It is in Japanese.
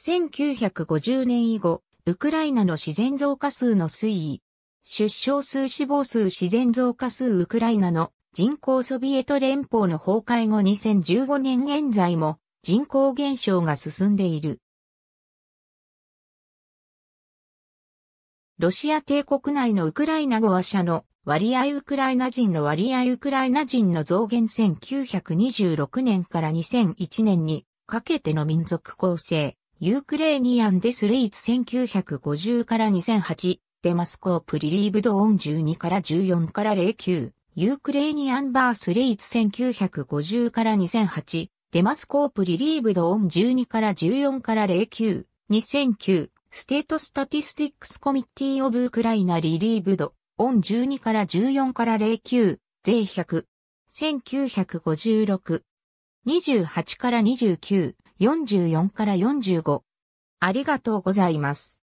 1950年以後、ウクライナの自然増加数の推移、出生数死亡数自然増加数ウクライナの人口ソビエト連邦の崩壊後2015年現在も人口減少が進んでいる。ロシア帝国内のウクライナ語話者の割合ウクライナ人の割合ウクライナ人の増減1926年から2001年にかけての民族構成。ユークレーニアンデスレイツ1950から2008、デマスコープリリーブドオン12から14から09、ユークレーニアンバースレイツ1950から2008、デマスコープリリーブドオン12から14から09、2009、ステートスタティスティックスコミッティオブウクライナリリーブド、オン12から14から09、税100、1956、28から29、44から45。ありがとうございます。